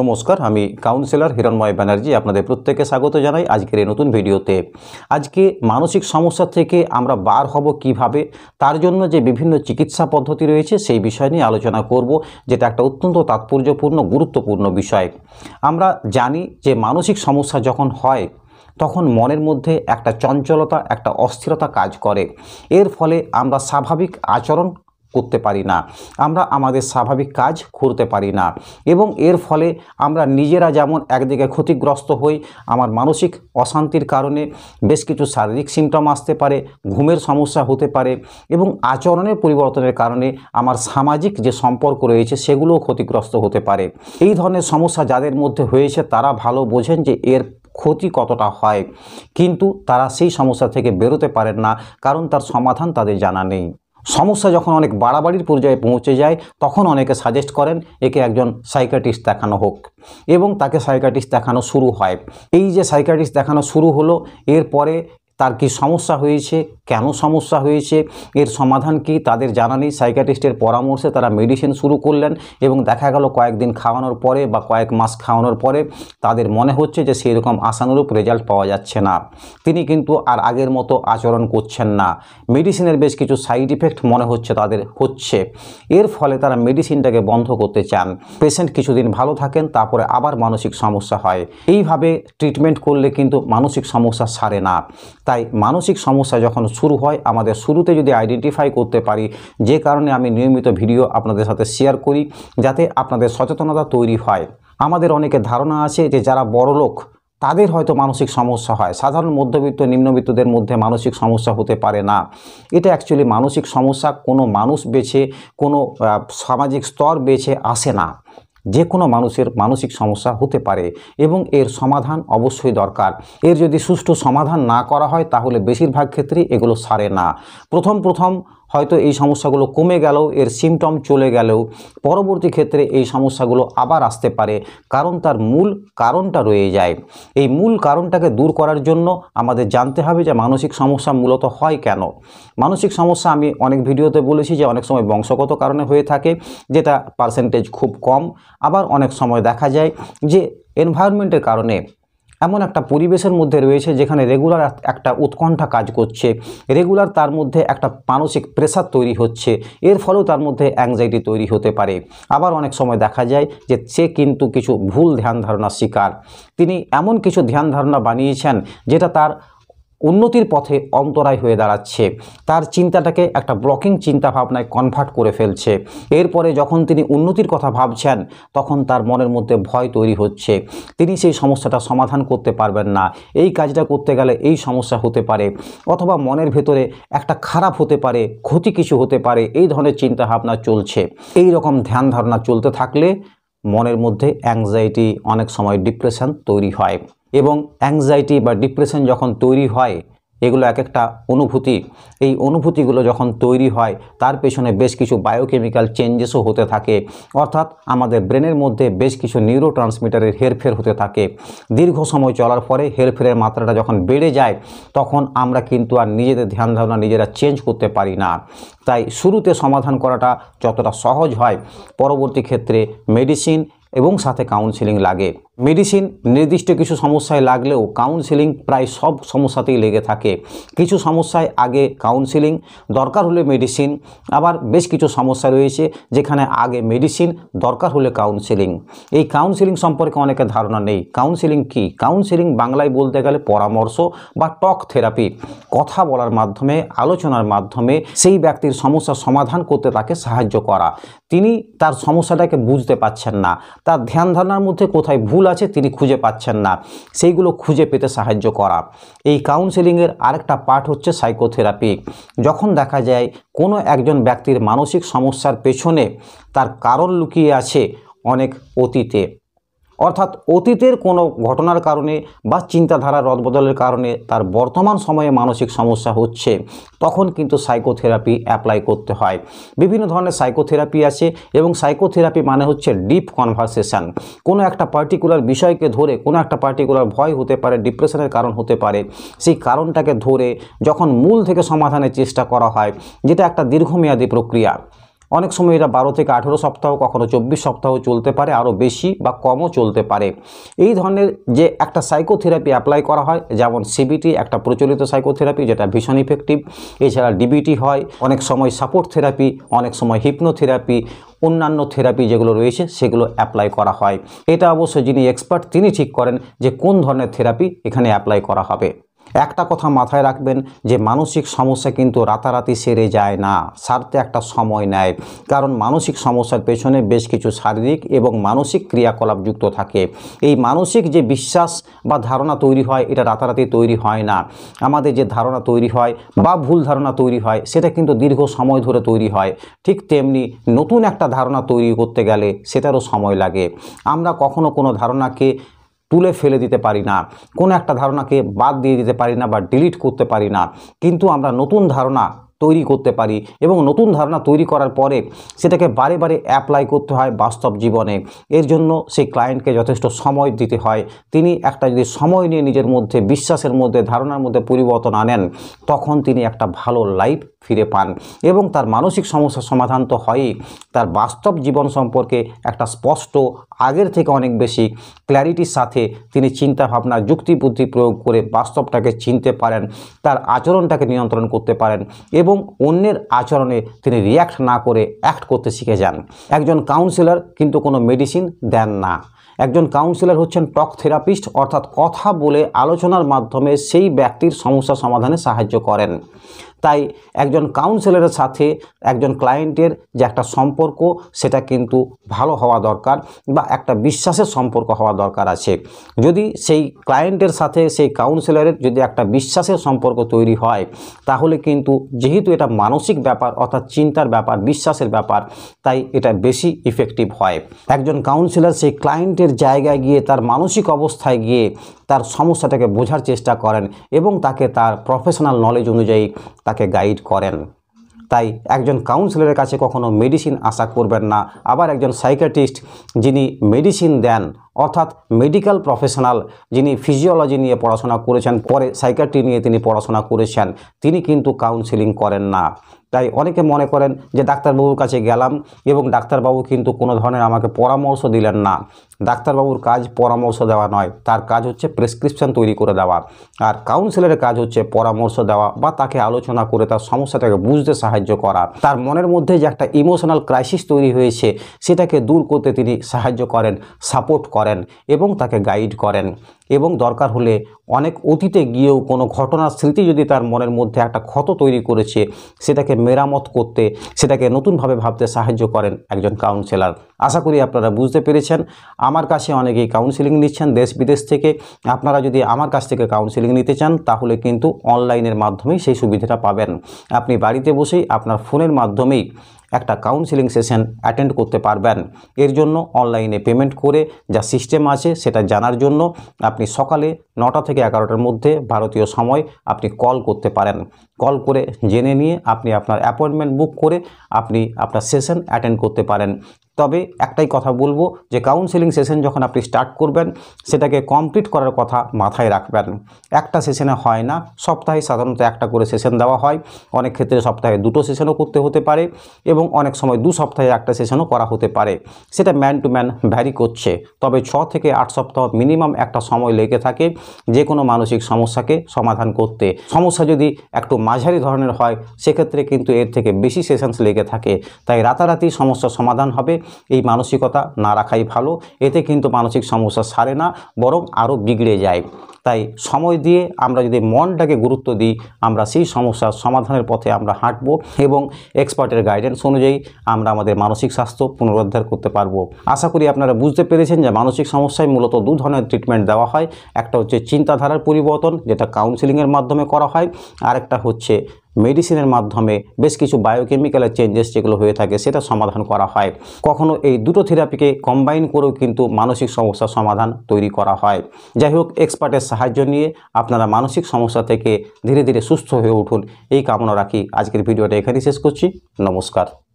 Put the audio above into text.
নমস্কার আমি কাউন্সিলর হিরণময় ব্যানার্জি আপনাদের প্রত্যেককে স্বাগত জানাই আজকের এই নতুন ভিডিওতে আজকে মানসিক সমস্যা থেকে আমরা বার হব কিভাবে তার জন্য যে বিভিন্ন চিকিৎসা পদ্ধতি রয়েছে সেই বিষয় নিয়ে আলোচনা করব যেটা একটা অত্যন্ত তাৎপর্যপূর্ণ গুরুত্বপূর্ণ বিষয় আমরা জানি যে মানসিক সমস্যা যখন হয় তখন মনের মধ্যে একটা চঞ্চলতা একটা অস্থিরতা কাজ করে এর ফলে আমরা স্বাভাবিক আচরণ করতে পারি না আমরা আমাদের স্বাভাবিক কাজ করতে পারি না এবং এর ফলে আমরা নিজেরা যেমন একদিকে ক্ষতিগ্রস্ত হই আমার মানসিক অশান্তির কারণে বেশ কিছু শারীরিক সিমটম আসতে পারে ঘুমের সমস্যা হতে পারে এবং আচরণের পরিবর্তনের কারণে আমার সামাজিক যে সম্পর্ক রয়েছে সেগুলোও ক্ষতিগ্রস্ত হতে পারে এই ধরনের সমস্যা যাদের মধ্যে হয়েছে তারা ভালো বোঝেন যে এর ক্ষতি কতটা হয় কিন্তু তারা সেই সমস্যা থেকে বেরোতে পারেন না কারণ তার সমাধান তাদের জানা নেই সমস্যা যখন অনেক বাড়াবাড়ির পর্যায়ে পৌঁছে যায় তখন অনেকে সাজেস্ট করেন একে একজন সাইকাটিস্ট দেখানো হোক এবং তাকে সাইকাটিস্ট দেখানো শুরু হয় এই যে সাইকাটিস্ট দেখানো শুরু হলো এরপরে তার কি সমস্যা হয়েছে কেন সমস্যা হয়েছে এর সমাধান কি তাদের জানা নেই সাইকাটিস্টের পরামর্শে তারা মেডিসিন শুরু করলেন এবং দেখা গেল কয়েকদিন খাওয়ানোর পরে বা কয়েক মাস খাওয়ানোর পরে তাদের মনে হচ্ছে যে সেই রকম আশানুরূপ রেজাল্ট পাওয়া যাচ্ছে না তিনি কিন্তু আর আগের মতো আচরণ করছেন না মেডিসিনের বেশ কিছু সাইড ইফেক্ট মনে হচ্ছে তাদের হচ্ছে এর ফলে তারা মেডিসিনটাকে বন্ধ করতে চান পেশেন্ট কিছুদিন ভালো থাকেন তারপরে আবার মানসিক সমস্যা হয় এইভাবে ট্রিটমেন্ট করলে কিন্তু মানসিক সমস্যা সারে না তাই মানসিক সমস্যা যখন শুরু হয় আমাদের শুরুতে যদি আইডেন্টিফাই করতে পারি যে কারণে আমি নিয়মিত ভিডিও আপনাদের সাথে শেয়ার করি যাতে আপনাদের সচেতনতা তৈরি হয় আমাদের অনেকে ধারণা আছে যে যারা বড় লোক তাদের হয়তো মানসিক সমস্যা হয় সাধারণ মধ্যবিত্ত নিম্নবিত্তদের মধ্যে মানসিক সমস্যা হতে পারে না এটা অ্যাকচুয়ালি মানসিক সমস্যা কোনো মানুষ বেছে কোনো সামাজিক স্তর বেছে আসে না যে কোনো মানুষের মানসিক সমস্যা হতে পারে এবং এর সমাধান অবশ্যই দরকার এর যদি সুষ্ঠু সমাধান না করা হয় তাহলে বেশিরভাগ ক্ষেত্রে এগুলো সারে না প্রথম প্রথম হয়তো এই সমস্যাগুলো কমে গেল এর সিমটম চলে গেলেও পরবর্তী ক্ষেত্রে এই সমস্যাগুলো আবার আসতে পারে কারণ তার মূল কারণটা রয়ে যায় এই মূল কারণটাকে দূর করার জন্য আমাদের জানতে হবে যে মানসিক সমস্যা মূলত হয় কেন মানসিক সমস্যা আমি অনেক ভিডিওতে বলেছি যে অনেক সময় বংশগত কারণে হয়ে থাকে যেটা পার্সেন্টেজ খুব কম আবার অনেক সময় দেখা যায় যে এনভায়রনমেন্টের কারণে এমন একটা পরিবেশের মধ্যে রয়েছে যেখানে রেগুলার একটা উৎকণ্ঠা কাজ করছে রেগুলার তার মধ্যে একটা মানসিক প্রেশার তৈরি হচ্ছে এর ফলেও তার মধ্যে অ্যাংজাইটি তৈরি হতে পারে আবার অনেক সময় দেখা যায় যে সে কিন্তু কিছু ভুল ধ্যান ধারণার শিকার তিনি এমন কিছু ধ্যান ধারণা বানিয়েছেন যেটা তার উন্নতির পথে অন্তরায় হয়ে দাঁড়াচ্ছে তার চিন্তাটাকে একটা ব্লকিং চিন্তা ভাবনায় কনভার্ট করে ফেলছে এরপরে যখন তিনি উন্নতির কথা ভাবছেন তখন তার মনের মধ্যে ভয় তৈরি হচ্ছে তিনি সেই সমস্যাটা সমাধান করতে পারবেন না এই কাজটা করতে গেলে এই সমস্যা হতে পারে অথবা মনের ভেতরে একটা খারাপ হতে পারে ক্ষতি কিছু হতে পারে এই ধরনের চিন্তা ভাবনা চলছে এই রকম ধ্যান ধারণা চলতে থাকলে মনের মধ্যে অ্যাংজাইটি অনেক সময় ডিপ্রেশন তৈরি হয় এবং অ্যাংজাইটি বা ডিপ্রেশন যখন তৈরি হয় এগুলো এক একটা অনুভূতি এই অনুভূতিগুলো যখন তৈরি হয় তার পেছনে বেশ কিছু বায়োকেমিক্যাল চেঞ্জেসও হতে থাকে অর্থাৎ আমাদের ব্রেনের মধ্যে বেশ কিছু নিউরো ট্রান্সমিটারের হেরফের হতে থাকে দীর্ঘ সময় চলার পরে হেরফেরের মাত্রাটা যখন বেড়ে যায় তখন আমরা কিন্তু আর নিজেদের ধ্যান ধারণা নিজেরা চেঞ্জ করতে পারি না তাই শুরুতে সমাধান করাটা যতটা সহজ হয় পরবর্তী ক্ষেত্রে মেডিসিন এবং সাথে কাউন্সিলিং লাগে মেডিসিন নির্দিষ্ট কিছু সমস্যায় লাগলেও কাউন্সিলিং প্রায় সব সমস্যাতেই লেগে থাকে কিছু সমস্যায় আগে কাউন্সিলিং দরকার হলে মেডিসিন আবার বেশ কিছু সমস্যা রয়েছে যেখানে আগে মেডিসিন দরকার হলে কাউন্সিলিং এই কাউন্সিলিং সম্পর্কে অনেকে ধারণা নেই কাউন্সিলিং কি কাউন্সিলিং বাংলায় বলতে গেলে পরামর্শ বা টক থেরাপি কথা বলার মাধ্যমে আলোচনার মাধ্যমে সেই ব্যক্তির সমস্যা সমাধান করতে তাকে সাহায্য করা তিনি তার সমস্যাটাকে বুঝতে পারছেন না তার ধ্যান ধারণার মধ্যে কোথায় ভুল ভুল আছে তিনি খুঁজে পাচ্ছেন না সেইগুলো খুঁজে পেতে সাহায্য করা এই কাউন্সেলিংয়ের আরেকটা পার্ট হচ্ছে সাইকোথেরাপি যখন দেখা যায় কোনো একজন ব্যক্তির মানসিক সমস্যার পেছনে তার কারণ লুকিয়ে আছে অনেক অতীতে অর্থাৎ অতীতের কোনো ঘটনার কারণে বা চিন্তাধারার রদবদলের কারণে তার বর্তমান সময়ে মানসিক সমস্যা হচ্ছে তখন কিন্তু সাইকোথেরাপি অ্যাপ্লাই করতে হয় বিভিন্ন ধরনের সাইকোথেরাপি আছে এবং সাইকোথেরাপি মানে হচ্ছে ডিপ কনভারসেশান কোনো একটা পার্টিকুলার বিষয়কে ধরে কোনো একটা পার্টিকুলার ভয় হতে পারে ডিপ্রেশনের কারণ হতে পারে সেই কারণটাকে ধরে যখন মূল থেকে সমাধানের চেষ্টা করা হয় যেটা একটা দীর্ঘমেয়াদী প্রক্রিয়া অনেক সময় এটা বারো থেকে আঠেরো সপ্তাহ কখনো চব্বিশ সপ্তাহ চলতে পারে আরও বেশি বা কমও চলতে পারে এই ধরনের যে একটা সাইকোথেরাপি অ্যাপ্লাই করা হয় যেমন সিবিটি একটা প্রচলিত সাইকোথেরাপি যেটা ভীষণ ইফেক্টিভ এছাড়া ডিবিটি হয় অনেক সময় সাপোর্ট থেরাপি অনেক সময় হিপনোথেরাপি অন্যান্য থেরাপি যেগুলো রয়েছে সেগুলো অ্যাপ্লাই করা হয় এটা অবশ্য যিনি এক্সপার্ট তিনি ঠিক করেন যে কোন ধরনের থেরাপি এখানে অ্যাপ্লাই করা হবে একটা কথা মাথায় রাখবেন যে মানসিক সমস্যা কিন্তু রাতারাতি সেরে যায় না সারতে একটা সময় নেয় কারণ মানসিক সমস্যার পেছনে বেশ কিছু শারীরিক এবং মানসিক ক্রিয়াকলাপ যুক্ত থাকে এই মানসিক যে বিশ্বাস বা ধারণা তৈরি হয় এটা রাতারাতি তৈরি হয় না আমাদের যে ধারণা তৈরি হয় বা ভুল ধারণা তৈরি হয় সেটা কিন্তু দীর্ঘ সময় ধরে তৈরি হয় ঠিক তেমনি নতুন একটা ধারণা তৈরি করতে গেলে সেটারও সময় লাগে আমরা কখনো কোনো ধারণাকে তুলে ফেলে দিতে পারি না কোনো একটা ধারণাকে বাদ দিয়ে দিতে পারি না বা ডিলিট করতে পারি না কিন্তু আমরা নতুন ধারণা তৈরি করতে পারি এবং নতুন ধারণা তৈরি করার পরে সেটাকে বারে বারে অ্যাপ্লাই করতে হয় বাস্তব জীবনে এর জন্য সেই ক্লায়েন্টকে যথেষ্ট সময় দিতে হয় তিনি একটা যদি সময় নিয়ে নিজের মধ্যে বিশ্বাসের মধ্যে ধারণার মধ্যে পরিবর্তন আনেন তখন তিনি একটা ভালো লাইফ ফিরে পান এবং তার মানসিক সমস্যার সমাধান তো হয়ই তার বাস্তব জীবন সম্পর্কে একটা স্পষ্ট আগের থেকে অনেক বেশি ক্ল্যারিটির সাথে তিনি চিন্তা ভাবনা যুক্তিবুদ্ধি প্রয়োগ করে বাস্তবটাকে চিনতে পারেন তার আচরণটাকে নিয়ন্ত্রণ করতে পারেন এবং অন্যের আচরণে তিনি রিয়্যাক্ট না করে অ্যাক্ট করতে শিখে যান একজন কাউন্সিলর কিন্তু কোনো মেডিসিন দেন না একজন কাউন্সিলর হচ্ছেন টক থেরাপিস্ট অর্থাৎ কথা বলে আলোচনার মাধ্যমে সেই ব্যক্তির সমস্যা সমাধানে সাহায্য করেন তাই একজন কাউন্সেলরের সাথে একজন ক্লায়েন্টের যে একটা সম্পর্ক সেটা কিন্তু ভালো হওয়া দরকার বা একটা বিশ্বাসের সম্পর্ক হওয়া দরকার আছে যদি সেই ক্লায়েন্টের সাথে সেই কাউন্সেলরের যদি একটা বিশ্বাসের সম্পর্ক তৈরি হয় তাহলে কিন্তু যেহেতু এটা মানসিক ব্যাপার অর্থাৎ চিন্তার ব্যাপার বিশ্বাসের ব্যাপার তাই এটা বেশি ইফেক্টিভ হয় একজন কাউন্সিলর সেই ক্লায়েন্টের জায়গায় গিয়ে তার মানসিক অবস্থায় গিয়ে তার সমস্যাটাকে বোঝার চেষ্টা করেন এবং তাকে তার প্রফেশনাল নলেজ অনুযায়ী তাকে গাইড করেন তাই একজন কাউন্সিলরের কাছে কখনো মেডিসিন আশা করবেন না আবার একজন সাইকাটিস্ট যিনি মেডিসিন দেন অর্থাৎ মেডিকেল প্রফেশনাল যিনি ফিজিওলজি নিয়ে পড়াশোনা করেছেন পরে সাইকিয়াট্রি নিয়ে তিনি পড়াশোনা করেছেন তিনি কিন্তু কাউন্সিলিং করেন না তাই অনেকে মনে করেন যে ডাক্তারবাবুর কাছে গেলাম এবং ডাক্তারবাবু কিন্তু কোনো ধরনের আমাকে পরামর্শ দিলেন না ডাক্তারবাবুর কাজ পরামর্শ দেওয়া নয় তার কাজ হচ্ছে প্রেসক্রিপশান তৈরি করে দেওয়া আর কাউন্সিলরের কাজ হচ্ছে পরামর্শ দেওয়া বা তাকে আলোচনা করে তার সমস্যাটাকে বুঝতে সাহায্য করা তার মনের মধ্যে যে একটা ইমোশনাল ক্রাইসিস তৈরি হয়েছে সেটাকে দূর করতে তিনি সাহায্য করেন সাপোর্ট করেন এবং তাকে গাইড করেন এবং দরকার হলে অনেক অতীতে গিয়েও কোনো ঘটনার স্মৃতি যদি তার মনের মধ্যে একটা ক্ষত তৈরি করেছে সেটাকে মেরামত করতে সেটাকে নতুনভাবে ভাবতে সাহায্য করেন একজন কাউন্সিলার আশা করি আপনারা বুঝতে পেরেছেন আমার কাছে অনেকেই কাউন্সিলিং নিচ্ছেন দেশ বিদেশ থেকে আপনারা যদি আমার কাছ থেকে কাউন্সিলিং নিতে চান তাহলে কিন্তু অনলাইনের মাধ্যমেই সেই সুবিধাটা পাবেন আপনি বাড়িতে বসেই আপনার ফোনের মাধ্যমেই একটা কাউন্সিলিং সেশন অ্যাটেন্ড করতে পারবেন এর জন্য অনলাইনে পেমেন্ট করে যা সিস্টেম আছে সেটা জানার জন্য আপনি সকালে নটা থেকে এগারোটার মধ্যে ভারতীয় সময় আপনি কল করতে পারেন কল করে জেনে নিয়ে আপনি আপনার অ্যাপয়েন্টমেন্ট বুক করে আপনি আপনার সেশন অ্যাটেন্ড করতে পারেন তবে একটাই কথা বলবো যে কাউন্সেলিং সেশন যখন আপনি স্টার্ট করবেন সেটাকে কমপ্লিট করার কথা মাথায় রাখবেন একটা সেশনে হয় না সপ্তাহে সাধারণত একটা করে সেশন দেওয়া হয় অনেক ক্ষেত্রে সপ্তাহে দুটো সেশনও করতে হতে পারে এবং অনেক সময় দু সপ্তাহে একটা সেশনও করা হতে পারে সেটা ম্যান টু ম্যান ভ্যারি করছে তবে ছ থেকে আট সপ্তাহ মিনিমাম একটা সময় লেগে থাকে যে কোনো মানসিক সমস্যাকে সমাধান করতে সমস্যা যদি একটু মাঝারি ধরনের হয় সেক্ষেত্রে কিন্তু এর থেকে বেশি সেশনস লেগে থাকে তাই রাতারাতি সমস্যা সমাধান হবে এই মানসিকতা না রাখাই ভালো এতে কিন্তু মানসিক সমস্যা সারে না বরং আরও বিগড়ে যায় তাই সময় দিয়ে আমরা যদি মনটাকে গুরুত্ব দিই আমরা সেই সমস্যার সমাধানের পথে আমরা হাঁটব এবং এক্সপার্টের গাইডেন্স অনুযায়ী আমরা আমাদের মানসিক স্বাস্থ্য পুনরুদ্ধার করতে পারবো আশা করি আপনারা বুঝতে পেরেছেন যে মানসিক সমস্যায় মূলত দু ধরনের ট্রিটমেন্ট দেওয়া হয় একটা হচ্ছে চিন্তাধারার পরিবর্তন যেটা কাউন্সিলিংয়ের মাধ্যমে করা হয় আরেকটা হচ্ছে মেডিসিনের মাধ্যমে বেশ কিছু বায়োকেমিক্যালের চেঞ্জেস যেগুলো হয়ে থাকে সেটা সমাধান করা হয় কখনো এই দুটো থেরাপিকে কম্বাইন করেও কিন্তু মানসিক সমস্যার সমাধান তৈরি করা হয় যাই হোক এক্সপার্টের সাহায্য নিয়ে আপনারা মানসিক সমস্যা থেকে ধীরে ধীরে সুস্থ হয়ে উঠুন এই কামনা রাখি আজকের ভিডিওটা এখানেই শেষ করছি নমস্কার